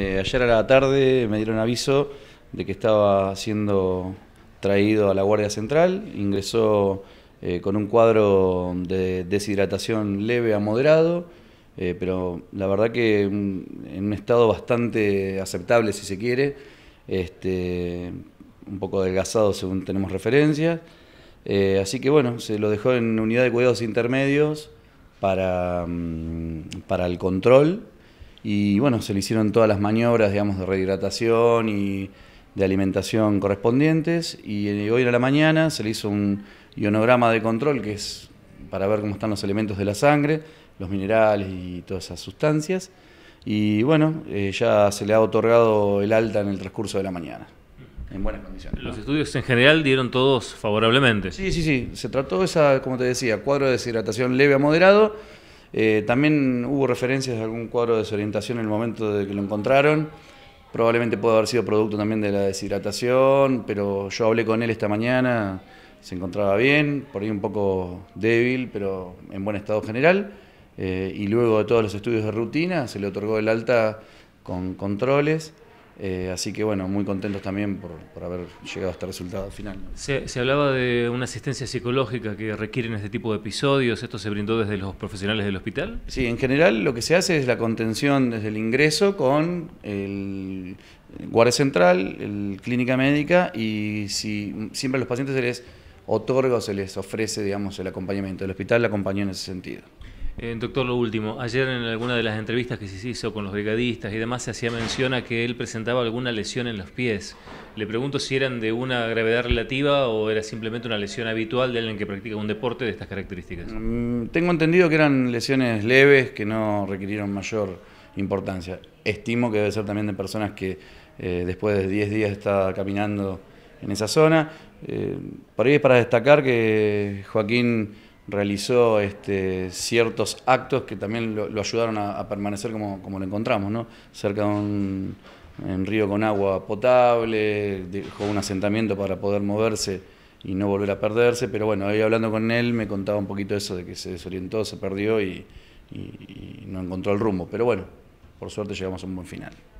Eh, ayer a la tarde me dieron aviso de que estaba siendo traído a la Guardia Central, ingresó eh, con un cuadro de deshidratación leve a moderado, eh, pero la verdad que en un estado bastante aceptable si se quiere, este, un poco adelgazado según tenemos referencias, así que bueno, se lo dejó en unidad de cuidados intermedios para, mm, para el control y bueno, se le hicieron todas las maniobras, digamos, de rehidratación y de alimentación correspondientes. Y eh, hoy en la mañana se le hizo un ionograma de control, que es para ver cómo están los elementos de la sangre, los minerales y todas esas sustancias. Y bueno, eh, ya se le ha otorgado el alta en el transcurso de la mañana en buenas condiciones. ¿Los estudios en general dieron todos favorablemente? Sí, sí, sí. Se trató esa, como te decía, cuadro de deshidratación leve a moderado eh, también hubo referencias de algún cuadro de desorientación en el momento de que lo encontraron. Probablemente puede haber sido producto también de la deshidratación, pero yo hablé con él esta mañana, se encontraba bien, por ahí un poco débil, pero en buen estado general. Eh, y luego de todos los estudios de rutina se le otorgó el alta con controles. Eh, así que bueno, muy contentos también por, haber llegado a este resultado final. Se, hablaba de una asistencia psicológica que requieren este tipo de episodios. ¿Esto se brindó desde los profesionales del hospital? Sí, en general lo que se hace es la contención desde el ingreso con el guardia central, el clínica médica y si, siempre a los pacientes se les otorga o se les ofrece digamos, el acompañamiento. El hospital la acompañó en ese sentido doctor, lo último. Ayer en alguna de las entrevistas que se hizo con los brigadistas y demás se hacía mención a que él presentaba alguna lesión en los pies. Le pregunto si eran de una gravedad relativa o era simplemente una lesión habitual de alguien que practica un deporte de estas características. Mm, tengo entendido que eran lesiones leves que no requirieron mayor importancia. Estimo que debe ser también de personas que eh, después de 10 días está caminando en esa zona. Eh, por ahí es para destacar que Joaquín realizó este, ciertos actos que también lo, ayudaron a, permanecer como, lo encontramos, cerca de un, río con agua potable, dejó un asentamiento para poder moverse y no volver a perderse, pero bueno, ahí hablando con él me contaba un poquito eso de que se desorientó, se perdió y no encontró el rumbo, pero bueno, por suerte llegamos a un buen final.